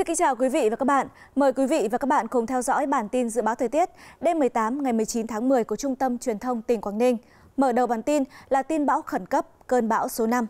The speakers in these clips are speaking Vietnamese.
Xin kính chào quý vị và các bạn. Mời quý vị và các bạn cùng theo dõi bản tin dự báo thời tiết đêm 18 ngày 19 tháng 10 của Trung tâm Truyền thông tỉnh Quảng Ninh. Mở đầu bản tin là tin bão khẩn cấp cơn bão số 5.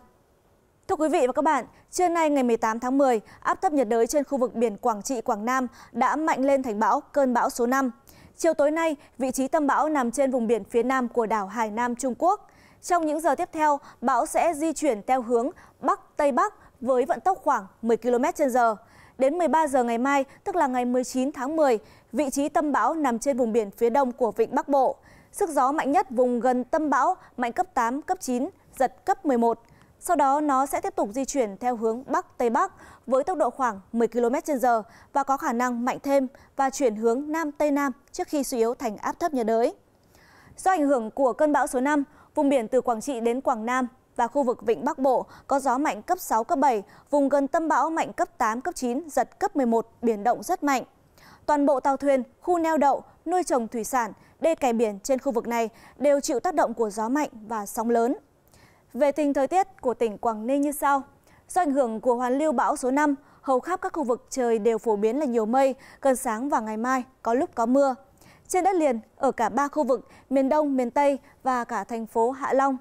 Thưa quý vị và các bạn, trưa nay ngày 18 tháng 10, áp thấp nhiệt đới trên khu vực biển Quảng Trị, Quảng Nam đã mạnh lên thành bão cơn bão số 5. Chiều tối nay, vị trí tâm bão nằm trên vùng biển phía nam của đảo Hải Nam Trung Quốc. Trong những giờ tiếp theo, bão sẽ di chuyển theo hướng Bắc Tây Bắc với vận tốc khoảng 10 km/h Đến 13 giờ ngày mai, tức là ngày 19 tháng 10, vị trí tâm bão nằm trên vùng biển phía đông của Vịnh Bắc Bộ. Sức gió mạnh nhất vùng gần tâm bão mạnh cấp 8, cấp 9, giật cấp 11. Sau đó nó sẽ tiếp tục di chuyển theo hướng Bắc Tây Bắc với tốc độ khoảng 10 km h và có khả năng mạnh thêm và chuyển hướng Nam Tây Nam trước khi suy yếu thành áp thấp nhiệt đới. Do ảnh hưởng của cơn bão số 5, vùng biển từ Quảng Trị đến Quảng Nam và khu vực Vịnh Bắc Bộ có gió mạnh cấp 6, cấp 7, vùng gần tâm bão mạnh cấp 8, cấp 9, giật cấp 11, biển động rất mạnh. Toàn bộ tàu thuyền, khu neo đậu, nuôi trồng thủy sản, đê kè biển trên khu vực này đều chịu tác động của gió mạnh và sóng lớn. Về tình thời tiết của tỉnh Quảng Ninh như sau. Do ảnh hưởng của hoàn lưu bão số 5, hầu khắp các khu vực trời đều phổ biến là nhiều mây, cơn sáng và ngày mai có lúc có mưa. Trên đất liền, ở cả ba khu vực miền Đông, miền Tây và cả thành phố Hạ Long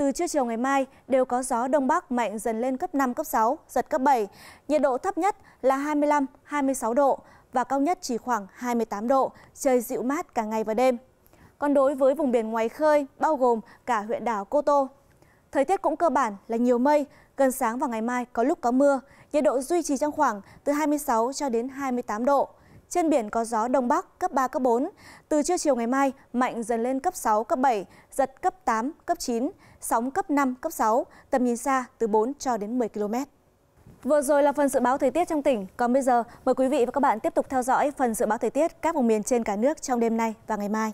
từ trưa chiều ngày mai đều có gió đông bắc mạnh dần lên cấp 5, cấp 6, giật cấp 7. Nhiệt độ thấp nhất là 25, 26 độ và cao nhất chỉ khoảng 28 độ, trời dịu mát cả ngày và đêm. Còn đối với vùng biển ngoài khơi, bao gồm cả huyện đảo Cô Tô, thời tiết cũng cơ bản là nhiều mây, gần sáng và ngày mai có lúc có mưa, nhiệt độ duy trì trong khoảng từ 26 cho đến 28 độ. Trên biển có gió đông bắc cấp 3, cấp 4. Từ trưa chiều ngày mai, mạnh dần lên cấp 6, cấp 7, giật cấp 8, cấp 9, sóng cấp 5, cấp 6, tầm nhìn xa từ 4 cho đến 10 km. Vừa rồi là phần dự báo thời tiết trong tỉnh. Còn bây giờ, mời quý vị và các bạn tiếp tục theo dõi phần dự báo thời tiết các vùng miền trên cả nước trong đêm nay và ngày mai.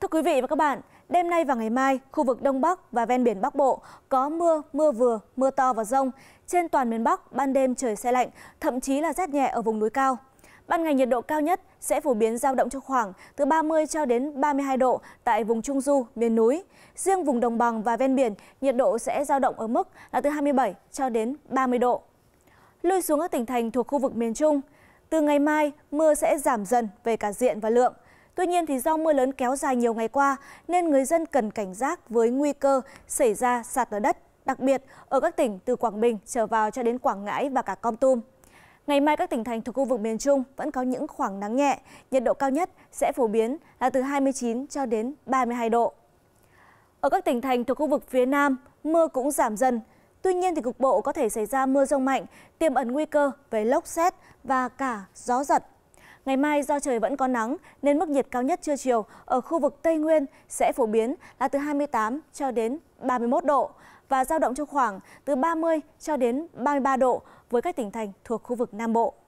Thưa quý vị và các bạn, Đêm nay và ngày mai, khu vực Đông Bắc và ven biển Bắc Bộ có mưa, mưa vừa, mưa to và rông. Trên toàn miền Bắc, ban đêm trời xe lạnh, thậm chí là rét nhẹ ở vùng núi cao. Ban ngày nhiệt độ cao nhất sẽ phổ biến giao động trong khoảng từ 30 cho đến 32 độ tại vùng Trung Du, miền núi. Riêng vùng đồng bằng và ven biển, nhiệt độ sẽ giao động ở mức là từ 27 cho đến 30 độ. Lui xuống các tỉnh thành thuộc khu vực miền Trung, từ ngày mai mưa sẽ giảm dần về cả diện và lượng. Tuy nhiên thì do mưa lớn kéo dài nhiều ngày qua nên người dân cần cảnh giác với nguy cơ xảy ra sạt lở đất, đặc biệt ở các tỉnh từ Quảng Bình trở vào cho đến Quảng Ngãi và cả Con Tum. Ngày mai các tỉnh thành thuộc khu vực miền Trung vẫn có những khoảng nắng nhẹ, nhiệt độ cao nhất sẽ phổ biến là từ 29 cho đến 32 độ. Ở các tỉnh thành thuộc khu vực phía Nam, mưa cũng giảm dần. Tuy nhiên thì cục bộ có thể xảy ra mưa rông mạnh, tiềm ẩn nguy cơ về lốc xét và cả gió giật. Ngày mai do trời vẫn có nắng nên mức nhiệt cao nhất trưa chiều ở khu vực Tây Nguyên sẽ phổ biến là từ 28 cho đến 31 độ và giao động trong khoảng từ 30 cho đến 33 độ với các tỉnh thành thuộc khu vực Nam Bộ.